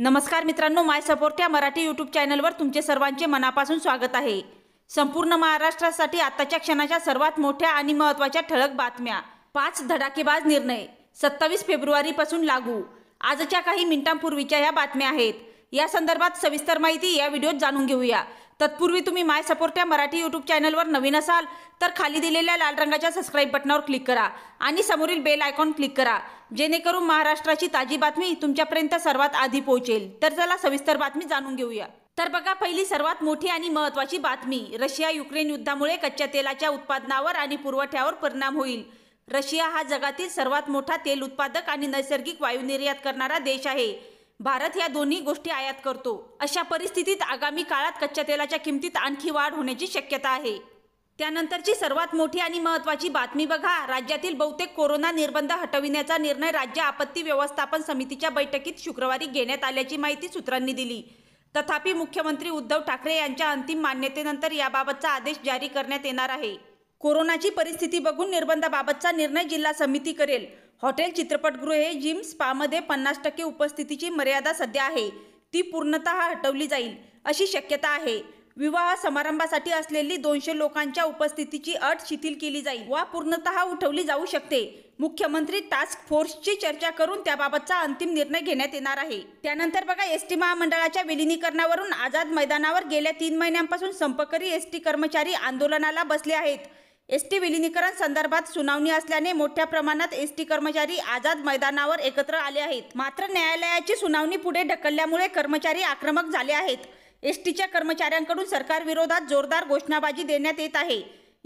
नमस्कार मित्रांनो माय सपोर्ट या मराठी यूट्यूब चॅनलवर तुमचे सर्वांचे मनापासून स्वागत आहे संपूर्ण महाराष्ट्रासाठी आताच्या क्षणाच्या सर्वात मोठ्या आणि महत्त्वाच्या ठळक बातम्या पाच धडाकेबाज निर्णय सत्तावीस फेब्रुवारीपासून लागू आजच्या काही मिनिटांपूर्वीच्या ह्या बातम्या आहेत या संदर्भात सविस्तर माहिती या व्हिडिओत जाणून घेऊया तत्पूर्वी तुम्ही माय सपोर्ट या मराठी यूट्यूब चॅनलवर नवीन असाल तर खाली दिलेल्या लाल रंगाच्या सबस्क्राईब बटनावर क्लिक करा आणि समोरील बेल आयकॉन क्लिक करा जेणेकरून महाराष्ट्राची ताजी बातमी तुमच्यापर्यंत सर्वात आधी पोहोचेल तर चला सविस्तर बातमी जाणून घेऊया तर बघा पहिली सर्वात मोठी आणि महत्त्वाची बातमी रशिया युक्रेन युद्धामुळे कच्च्या तेलाच्या उत्पादनावर आणि पुरवठ्यावर परिणाम होईल रशिया हा जगातील सर्वात मोठा तेल उत्पादक आणि नैसर्गिक वायू निर्यात करणारा देश आहे भारत या दोन्ही गोष्टी आयात करतो अशा परिस्थितीत आगामी काळात कच्च्या तेलाच्या किमतीत आणखी वाढ होण्याची शक्यता आहे त्यानंतरची सर्वात मोठी आणि महत्त्वाची बातमी बघा राज्यातील बहुतेक कोरोना निर्बंध हटविण्याचा निर्णय राज्य आपत्ती व्यवस्थापन समितीच्या बैठकीत शुक्रवारी घेण्यात आल्याची माहिती सूत्रांनी दिली तथापि मुख्यमंत्री उद्धव ठाकरे यांच्या अंतिम मान्यतेनंतर याबाबतचा आदेश जारी करण्यात येणार आहे कोरोनाची परिस्थिती बघून निर्बंधाबाबतचा निर्णय जिल्हा समिती करेल हॉटेल चित्रपटगृहे जिम स्पामध्ये पन्नास टक्के उपस्थितीची मर्यादा सध्या आहे ती पूर्णतः हटवली जाईल अशी शक्यता आहे विवाह समारंभासाठी असलेली दोनशे लोकांच्या उपस्थितीची अट शिथिल केली जाईल वा पूर्णतः उठवली जाऊ शकते मुख्यमंत्री टास्क फोर्सची चर्चा करून त्याबाबतचा अंतिम निर्णय घेण्यात येणार आहे त्यानंतर बघा एस टी महामंडळाच्या विलिनीकरणावरून आझाद मैदानावर गेल्या तीन महिन्यांपासून संपकरी एस टी कर्मचारी आंदोलनाला बसले आहेत एस टी विलिनीकरण संदर्भात सुनावणी असल्याने मोठ्या प्रमाणात एस टी कर्मचारी आझाद मैदानावर एकत्र आले आहेत मात्र न्यायालयाची सुनावणी पुढे ढकलल्यामुळे कर्मचारी आक्रमक झाले आहेत एस टीच्या कर्मचाऱ्यांकडून सरकारविरोधात जोरदार घोषणाबाजी देण्यात येत आहे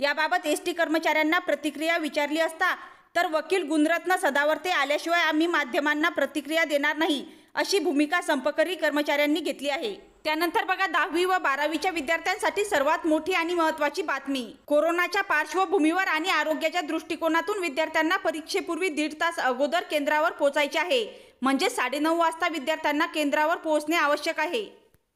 याबाबत एस टी कर्मचाऱ्यांना प्रतिक्रिया विचारली असता तर वकील गुणरत्न सदावर्ते आल्याशिवाय आम्ही माध्यमांना प्रतिक्रिया देणार नाही अशी भूमिका संपकरी कर्मचाऱ्यांनी घेतली आहे त्यानंतर बघा दहावी व बारावीच्या विद्यार्थ्यांसाठी सर्वात मोठी आणि महत्वाची बातमी कोरोनाच्या पार्श्वभूमीवर आणि आरोग्याच्या दृष्टिकोनातून विद्यार्थ्यांना परीक्षेपूर्वी दीड तास अगोदर केंद्रावर पोहोचायचे आहे म्हणजे साडेनऊ वाजता विद्यार्थ्यांना केंद्रावर पोहोचणे आवश्यक आहे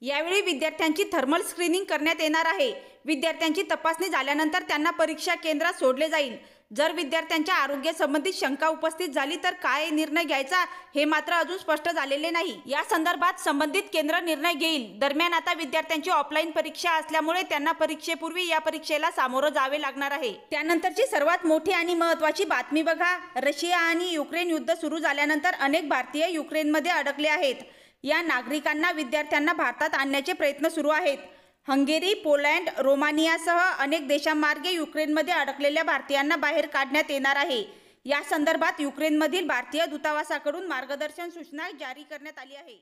यावेळी विद्यार्थ्यांची थर्मल स्क्रीनिंग करण्यात येणार आहे विद्यार्थ्यांची तपासणी झाल्यानंतर त्यांना परीक्षा केंद्रात सोडले जाईल जर विद्यार्थ्यांच्या आरोग्यासंबंधित शंका उपस्थित झाली तर काय निर्णय घ्यायचा हे मात्र अजून स्पष्ट झालेले नाही या संदर्भात संबंधित केंद्र निर्णय घेईल दरम्यान आता विद्यार्थ्यांची ऑफलाईन परीक्षा असल्यामुळे त्यांना परीक्षेपूर्वी या परीक्षेला सामोरं जावे लागणार आहे त्यानंतरची सर्वात मोठी आणि महत्वाची बातमी बघा रशिया आणि युक्रेन युद्ध सुरू झाल्यानंतर अनेक भारतीय युक्रेनमध्ये अडकले आहेत या नागरिकांना विद्यार्थ्यांना भारतात आणण्याचे प्रयत्न सुरू आहेत हंगेरी पोलँड रोमानियासह अनेक देशांमार्गे युक्रेनमध्ये अडकलेल्या भारतीयांना बाहेर काढण्यात येणार आहे या संदर्भात युक्रेनमधील भारतीय दूतावासाकडून मार्गदर्शन सूचना जारी करण्यात आली आहे